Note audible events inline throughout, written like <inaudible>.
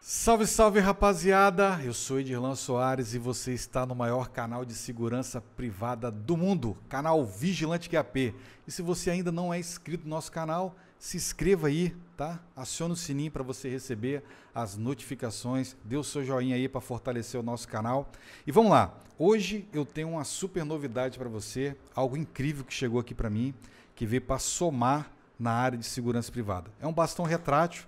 Salve, salve rapaziada! Eu sou Edirlan Soares e você está no maior canal de segurança privada do mundo, canal Vigilante QAP. E se você ainda não é inscrito no nosso canal, se inscreva aí, tá? Aciona o sininho para você receber as notificações. Dê o seu joinha aí para fortalecer o nosso canal. E vamos lá. Hoje eu tenho uma super novidade para você, algo incrível que chegou aqui para mim, que veio para somar na área de segurança privada. É um bastão retrátil,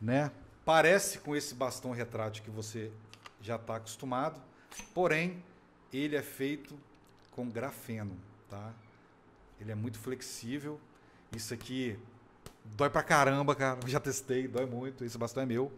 né? Parece com esse bastão retrátil que você já está acostumado, porém ele é feito com grafeno, tá? Ele é muito flexível. Isso aqui Dói pra caramba, cara. <laughs> Já testei, dói muito. Esse bastão é meu,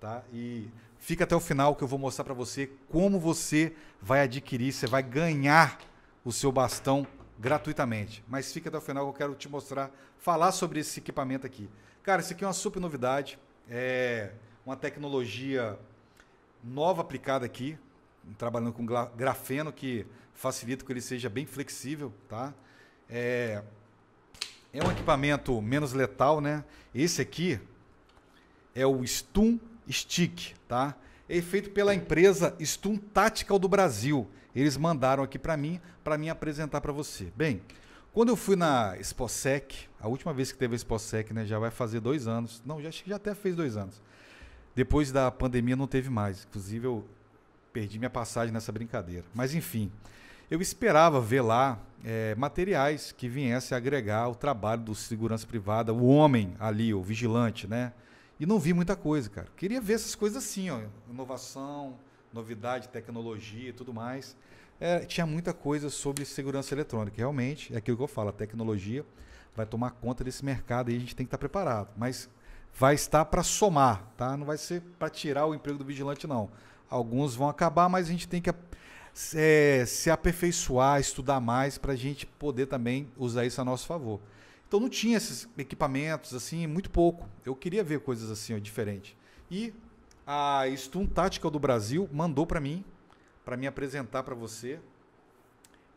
tá? E fica até o final que eu vou mostrar para você como você vai adquirir, você vai ganhar o seu bastão gratuitamente. Mas fica até o final que eu quero te mostrar, falar sobre esse equipamento aqui. Cara, isso aqui é uma super novidade, é uma tecnologia nova aplicada aqui, trabalhando com grafeno que facilita que ele seja bem flexível, tá? É, é um equipamento menos letal, né? Esse aqui é o Stun Stick, tá? É feito pela empresa Stun Tactical do Brasil. Eles mandaram aqui para mim, para mim apresentar para você. Bem, quando eu fui na Exposec, a última vez que teve a Exposec, né, já vai fazer dois anos. Não, já, já até fez dois anos. Depois da pandemia não teve mais. Inclusive eu perdi minha passagem nessa brincadeira. Mas enfim, eu esperava ver lá é, materiais que viessem agregar o trabalho do segurança privada, o homem ali, o vigilante, né? E não vi muita coisa, cara. Queria ver essas coisas assim, ó, inovação, novidade, tecnologia e tudo mais. É, tinha muita coisa sobre segurança eletrônica. Realmente, é aquilo que eu falo, a tecnologia vai tomar conta desse mercado e a gente tem que estar tá preparado. Mas vai estar para somar, tá? Não vai ser para tirar o emprego do vigilante, não. Alguns vão acabar, mas a gente tem que é, se aperfeiçoar, estudar mais, para a gente poder também usar isso a nosso favor. Então não tinha esses equipamentos, assim, muito pouco. Eu queria ver coisas assim, ó, diferente. E a Stun Tática do Brasil mandou para mim, para me apresentar para você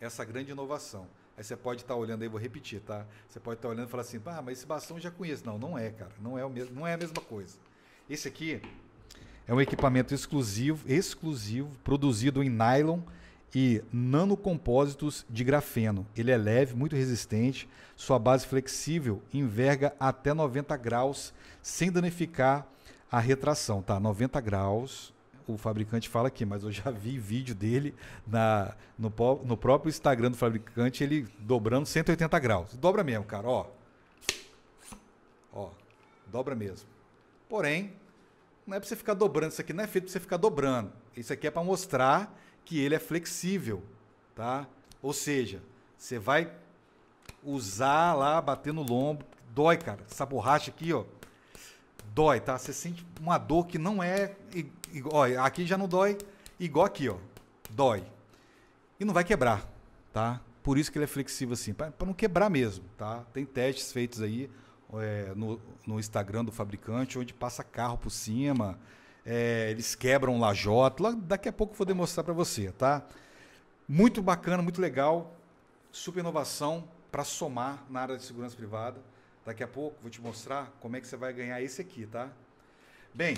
essa grande inovação. Aí você pode estar tá olhando aí, vou repetir, tá? Você pode estar tá olhando e falar assim, ah, mas esse bastão eu já conheço. Não, não é, cara. Não é, o mesmo, não é a mesma coisa. Esse aqui é um equipamento exclusivo, exclusivo, produzido em nylon e nanocompósitos de grafeno. Ele é leve, muito resistente, sua base flexível enverga até 90 graus sem danificar a retração, tá? 90 graus. O fabricante fala aqui, mas eu já vi vídeo dele na, no, no próprio Instagram do fabricante, ele dobrando 180 graus. Dobra mesmo, cara, ó. Ó, dobra mesmo. Porém, não é para você ficar dobrando, isso aqui não é feito para você ficar dobrando. Isso aqui é para mostrar que ele é flexível, tá? Ou seja, você vai usar lá, bater no lombo, dói, cara. Essa borracha aqui, ó, dói, tá? Você sente uma dor que não é, igual, aqui já não dói, igual aqui, ó, dói. E não vai quebrar, tá? Por isso que ele é flexível assim, para não quebrar mesmo, tá? Tem testes feitos aí, é, no, no, Instagram do fabricante, onde passa carro por cima, é, eles quebram lajota. daqui a pouco eu vou demonstrar para você, tá? Muito bacana, muito legal. Super inovação para somar na área de segurança privada. Daqui a pouco vou te mostrar como é que você vai ganhar esse aqui, tá? Bem,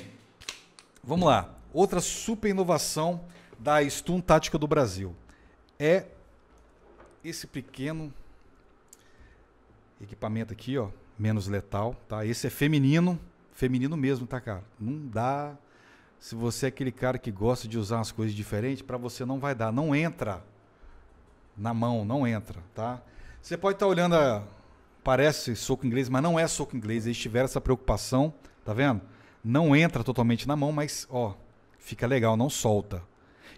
vamos lá. Outra super inovação da Stun Tática do Brasil é esse pequeno equipamento aqui, ó, menos letal, tá? Esse é feminino, feminino mesmo, tá, cara? Não dá. Se você é aquele cara que gosta de usar as coisas diferentes, para você não vai dar, não entra na mão, não entra, tá? Você pode estar tá olhando a... parece soco inglês, mas não é soco inglês, eles tiveram essa preocupação, tá vendo? Não entra totalmente na mão, mas ó, fica legal, não solta.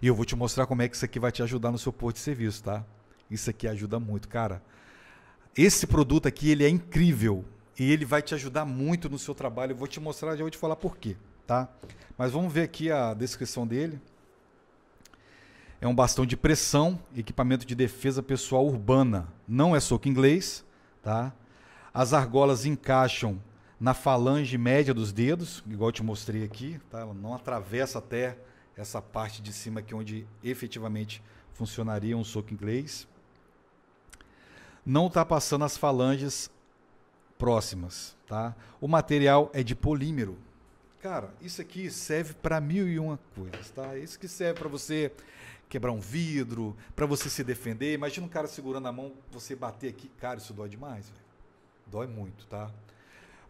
E eu vou te mostrar como é que isso aqui vai te ajudar no seu posto de serviço, tá? Isso aqui ajuda muito, cara. Esse produto aqui, ele é incrível e ele vai te ajudar muito no seu trabalho. Eu vou te mostrar, já vou te falar por quê, tá? Mas vamos ver aqui a descrição dele. É um bastão de pressão, equipamento de defesa pessoal urbana. Não é soco inglês, tá? As argolas encaixam na falange média dos dedos, igual eu te mostrei aqui, tá? Ela não atravessa até essa parte de cima aqui é onde efetivamente funcionaria um soco inglês não ultrapassando tá as falanges próximas, tá? O material é de polímero. Cara, isso aqui serve para mil e uma coisas, tá? Isso que serve para você quebrar um vidro, para você se defender. Imagina um cara segurando a mão, você bater aqui, cara, isso dói demais, véio. dói muito, tá?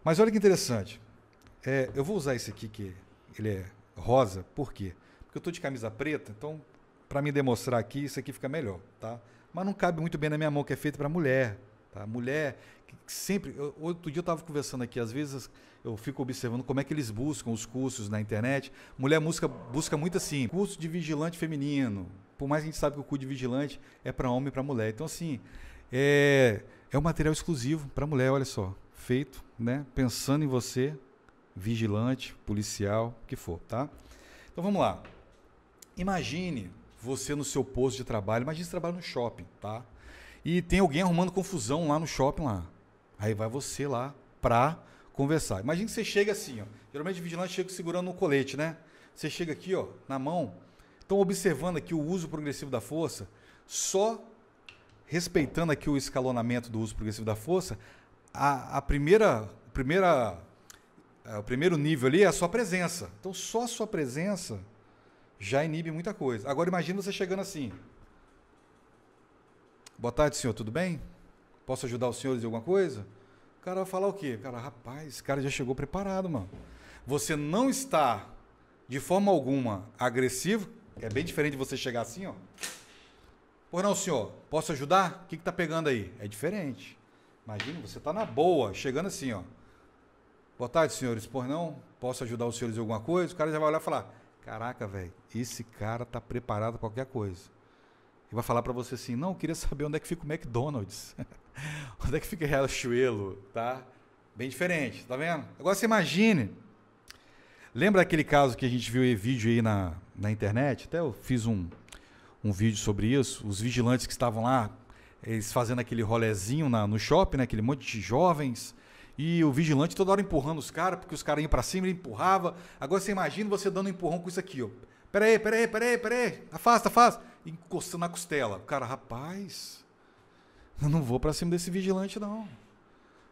Mas olha que interessante. É, eu vou usar esse aqui que ele é rosa, por quê? Porque eu tô de camisa preta, então para me demonstrar aqui, isso aqui fica melhor, tá? mas não cabe muito bem na minha mão, que é feito para mulher. Tá? Mulher, que sempre. Eu, outro dia eu estava conversando aqui, às vezes eu fico observando como é que eles buscam os cursos na internet. Mulher busca, busca muito assim, curso de vigilante feminino. Por mais que a gente saiba que o curso de vigilante é para homem e para mulher. Então, assim, é, é um material exclusivo para mulher, olha só. Feito, né? Pensando em você, vigilante, policial, o que for, tá? Então vamos lá. Imagine você no seu posto de trabalho, imagina você trabalha no shopping, tá? E tem alguém arrumando confusão lá no shopping lá. Aí vai você lá pra conversar. Imagina que você chega assim, ó. Geralmente o vigilante chega segurando um colete, né? Você chega aqui, ó, na mão. Estão observando aqui o uso progressivo da força, só respeitando aqui o escalonamento do uso progressivo da força, a, a primeira, primeira, a, é, o primeiro nível ali é a sua presença. Então só a sua presença já inibe muita coisa. Agora imagina você chegando assim. Boa tarde, senhor, tudo bem? Posso ajudar os senhores em alguma coisa? O cara vai falar o quê? cara, rapaz, esse cara já chegou preparado, mano. Você não está, de forma alguma, agressivo. É bem diferente de você chegar assim, ó. Por não, senhor, posso ajudar? O que, que tá pegando aí? É diferente. Imagina, você tá na boa, chegando assim, ó. Boa tarde, senhores. Por não, posso ajudar os senhores em alguma coisa? O cara já vai olhar e falar: Caraca, velho, esse cara tá preparado para qualquer coisa. E vai falar para você assim: não, eu queria saber onde é que fica o McDonald's. <laughs> onde é que fica o Riachuelo, tá? Bem diferente, tá vendo? Agora você imagine. Lembra aquele caso que a gente viu em vídeo aí na, na internet? Até eu fiz um, um vídeo sobre isso. Os vigilantes que estavam lá, eles fazendo aquele rolezinho na, no shopping, né? aquele monte de jovens e o vigilante toda hora empurrando os caras, porque os caras iam pra cima, ele empurrava. Agora você imagina você dando um empurrão com isso aqui, ó. Pera aí, pera aí, pera aí, pera aí. Afasta, afasta. Encostando na costela. O cara, rapaz, eu não vou pra cima desse vigilante, não.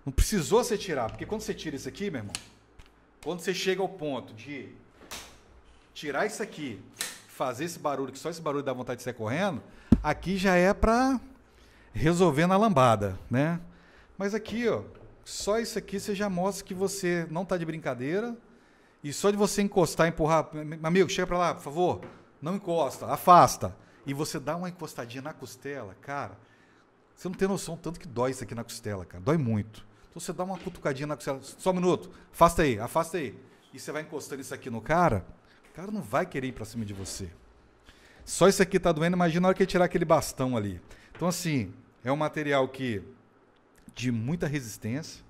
Não precisou você tirar, porque quando você tira isso aqui, meu irmão, quando você chega ao ponto de tirar isso aqui, fazer esse barulho, que só esse barulho dá vontade de sair correndo, aqui já é pra resolver na lambada, né? Mas aqui, ó, só isso aqui você já mostra que você não está de brincadeira. E só de você encostar, empurrar, amigo, chega para lá, por favor, não encosta, afasta. E você dá uma encostadinha na costela, cara. Você não tem noção tanto que dói isso aqui na costela, cara. Dói muito. Então você dá uma cutucadinha na costela, só um minuto, afasta aí, afasta aí. E você vai encostando isso aqui no cara, o cara não vai querer ir para cima de você. Só isso aqui está doendo, imagina a hora que ele tirar aquele bastão ali. Então assim, é um material que de muita resistência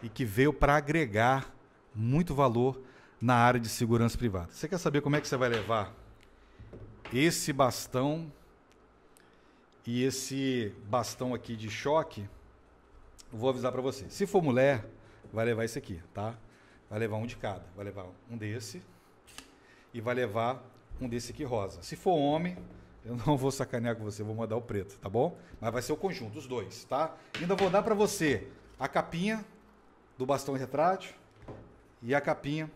e que veio para agregar muito valor na área de segurança privada. Você quer saber como é que você vai levar esse bastão e esse bastão aqui de choque? Vou avisar para você. Se for mulher, vai levar esse aqui, tá? Vai levar um de cada. Vai levar um desse e vai levar um desse aqui rosa. Se for homem, eu não vou sacanear com você, vou mandar o preto, tá bom? Mas vai ser o conjunto, os dois, tá? Ainda vou dar para você a capinha do bastão retrátil e a capinha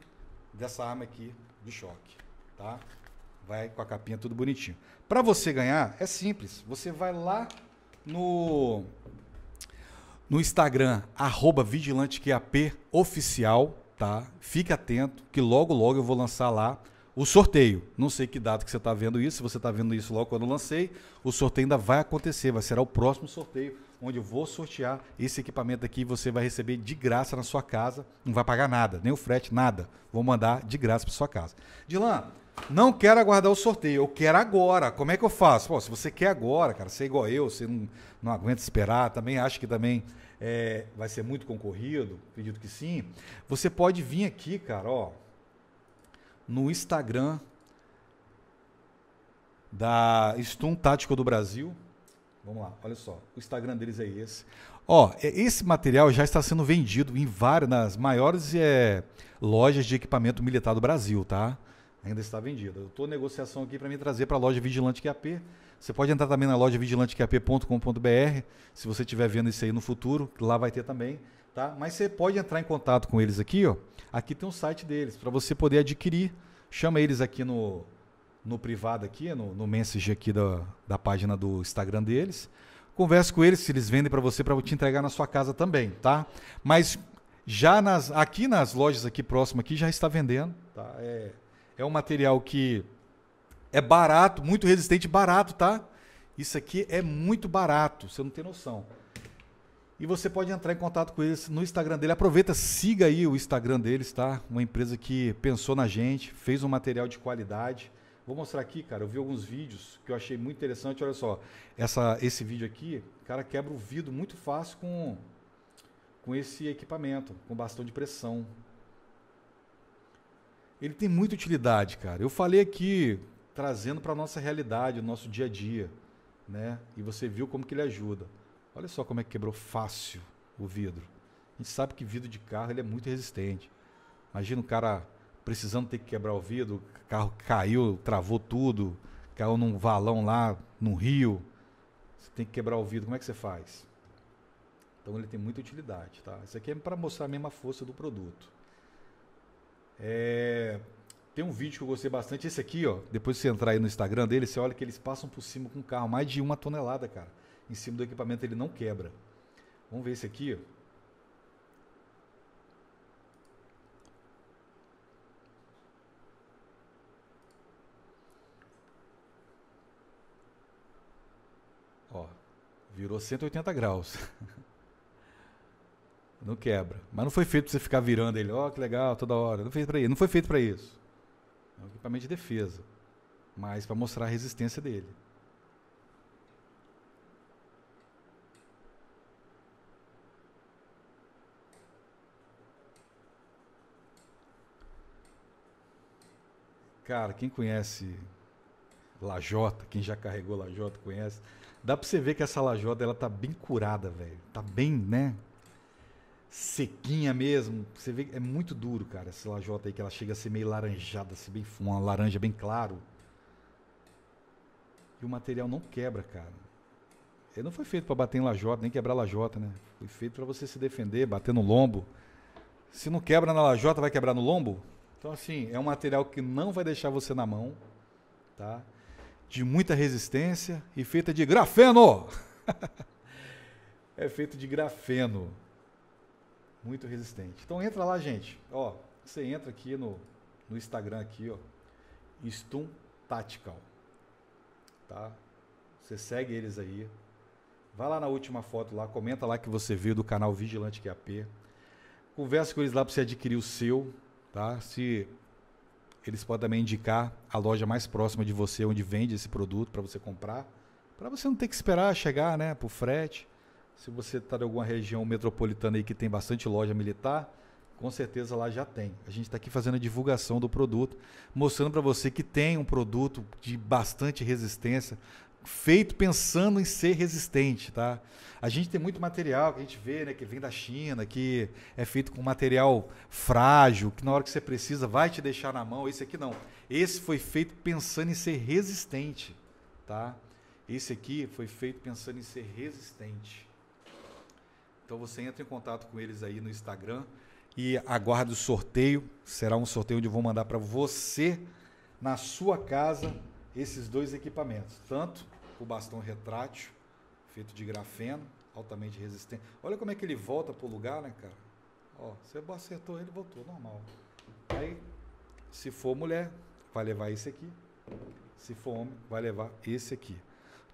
dessa arma aqui de choque, tá? Vai com a capinha tudo bonitinho. Para você ganhar é simples, você vai lá no no Instagram @vigilanteqapoficial, tá? Fica atento que logo logo eu vou lançar lá o sorteio. Não sei que data que você está vendo isso, se você está vendo isso logo quando eu lancei, o sorteio ainda vai acontecer, vai ser o próximo sorteio, onde eu vou sortear esse equipamento aqui, você vai receber de graça na sua casa, não vai pagar nada, nem o frete, nada. Vou mandar de graça para sua casa. Dilan, não quero aguardar o sorteio, eu quero agora. Como é que eu faço? Pô, se você quer agora, cara, você é igual eu, você não, não aguenta esperar, também acho que também é, vai ser muito concorrido, acredito que sim. Você pode vir aqui, cara, ó no Instagram da Stun Tático do Brasil. Vamos lá, olha só. O Instagram deles é esse. Ó, é, esse material já está sendo vendido em várias, nas maiores é, lojas de equipamento militar do Brasil, tá? Ainda está vendido. Eu estou em negociação aqui para me trazer para a loja Vigilante QAP. É você pode entrar também na loja vigilanteqap.com.br, é se você estiver vendo isso aí no futuro, lá vai ter também. Tá? Mas você pode entrar em contato com eles aqui, ó. Aqui tem um site deles para você poder adquirir. Chama eles aqui no, no privado aqui, no, no message aqui da, da página do Instagram deles. Converse com eles se eles vendem para você para te entregar na sua casa também, tá? Mas já nas aqui nas lojas aqui próximo aqui já está vendendo, tá? É, é um material que é barato, muito resistente, barato, tá? Isso aqui é muito barato, você não tem noção. E você pode entrar em contato com eles no Instagram dele. Aproveita, siga aí o Instagram deles, tá? Uma empresa que pensou na gente, fez um material de qualidade. Vou mostrar aqui, cara. Eu vi alguns vídeos que eu achei muito interessante. Olha só, essa, esse vídeo aqui, cara quebra o vidro muito fácil com, com esse equipamento, com bastão de pressão. Ele tem muita utilidade, cara. Eu falei aqui trazendo para nossa realidade, o nosso dia a dia, né? E você viu como que ele ajuda. Olha só como é que quebrou fácil o vidro. A gente sabe que vidro de carro ele é muito resistente. Imagina o cara precisando ter que quebrar o vidro, o carro caiu, travou tudo, caiu num valão lá, num rio. Você tem que quebrar o vidro, como é que você faz? Então ele tem muita utilidade, tá? Isso aqui é para mostrar a mesma força do produto. É... Tem um vídeo que eu gostei bastante, esse aqui, ó. Depois de você entrar aí no Instagram dele, você olha que eles passam por cima com o carro, mais de uma tonelada, cara em cima do equipamento, ele não quebra. Vamos ver esse aqui. Ó, virou 180 graus. <laughs> Não quebra. Mas não foi feito para você ficar virando ele, ó, oh, que legal, toda hora. Não, isso. não foi feito para isso. É um equipamento de defesa. Mas para mostrar a resistência dele. Cara, quem conhece lajota, quem já carregou lajota conhece, dá para você ver que essa lajota ela tá bem curada, velho. Tá bem, né? Sequinha mesmo. Você vê que é muito duro, cara, essa lajota aí que ela chega a ser meio laranjada, assim, bem uma laranja bem claro. E o material não quebra, cara. Ele não foi feito para bater em lajota, nem quebrar lajota, né? Foi feito para você se defender, bater no lombo. Se não quebra na lajota, vai quebrar no lombo? Então, assim, é um material que não vai deixar você na mão, tá? De muita resistência e feita de grafeno. <laughs> é feito de grafeno. Muito resistente. Então entra lá, gente. Ó, você entra aqui no, no Instagram aqui, ó. Stum Tactical. Tá? Você segue eles aí. Vai lá na última foto lá, comenta lá que você viu do canal Vigilante QAP. Conversa com eles lá para você adquirir o seu, Tá? Se eles podem também indicar a loja mais próxima de você onde vende esse produto para você comprar, para você não ter que esperar chegar, né, pro frete. Se você está em alguma região metropolitana aí que tem bastante loja militar, com certeza lá já tem. A gente está aqui fazendo a divulgação do produto, mostrando para você que tem um produto de bastante resistência feito pensando em ser resistente, tá? A gente tem muito material que a gente vê, né, que vem da China, que é feito com material frágil, que na hora que você precisa vai te deixar na mão. Esse aqui não. Esse foi feito pensando em ser resistente, tá? Esse aqui foi feito pensando em ser resistente. Então você entra em contato com eles aí no Instagram e aguarda o sorteio. Será um sorteio onde eu vou mandar para você na sua casa esses dois equipamentos, tanto o bastão retrátil, feito de grafeno, altamente resistente. Olha como é que ele volta pro lugar, né, cara? Ó, você acertou ele, voltou, normal. Aí, se for mulher, vai levar esse aqui. Se for homem, vai levar esse aqui.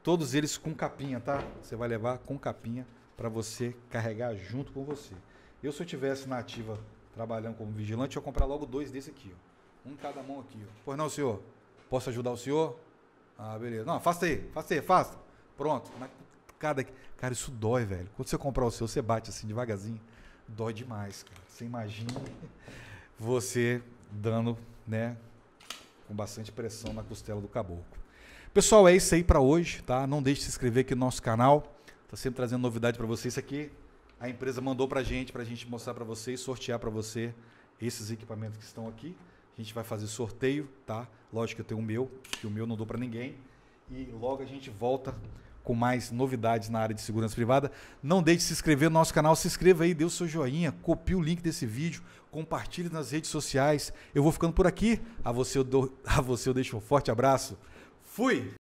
Todos eles com capinha, tá? Você vai levar com capinha para você carregar junto com você. Eu, se eu tivesse na ativa trabalhando como vigilante, eu ia comprar logo dois desse aqui, ó. Um cada mão aqui, ó. Pois não, senhor? Posso ajudar o senhor? Ah, beleza. Não, faça aí, faça aí, faça. Pronto. Cada... Cara, isso dói, velho. Quando você comprar o seu, você bate assim devagarzinho. Dói demais, cara. Você imagina <laughs> você dando, né, com bastante pressão na costela do caboclo. Pessoal, é isso aí para hoje, tá? Não deixe de se inscrever aqui no nosso canal. Tá sempre trazendo novidade para vocês. Isso aqui a empresa mandou pra gente, pra gente mostrar para vocês, sortear para você esses equipamentos que estão aqui. A gente vai fazer sorteio, tá? Lógico que eu tenho o meu, que o meu não dou para ninguém. E logo a gente volta com mais novidades na área de segurança privada. Não deixe de se inscrever no nosso canal, se inscreva aí, dê o seu joinha, copie o link desse vídeo, compartilhe nas redes sociais. Eu vou ficando por aqui. A você eu, dou, <laughs> a você eu deixo um forte abraço. Fui!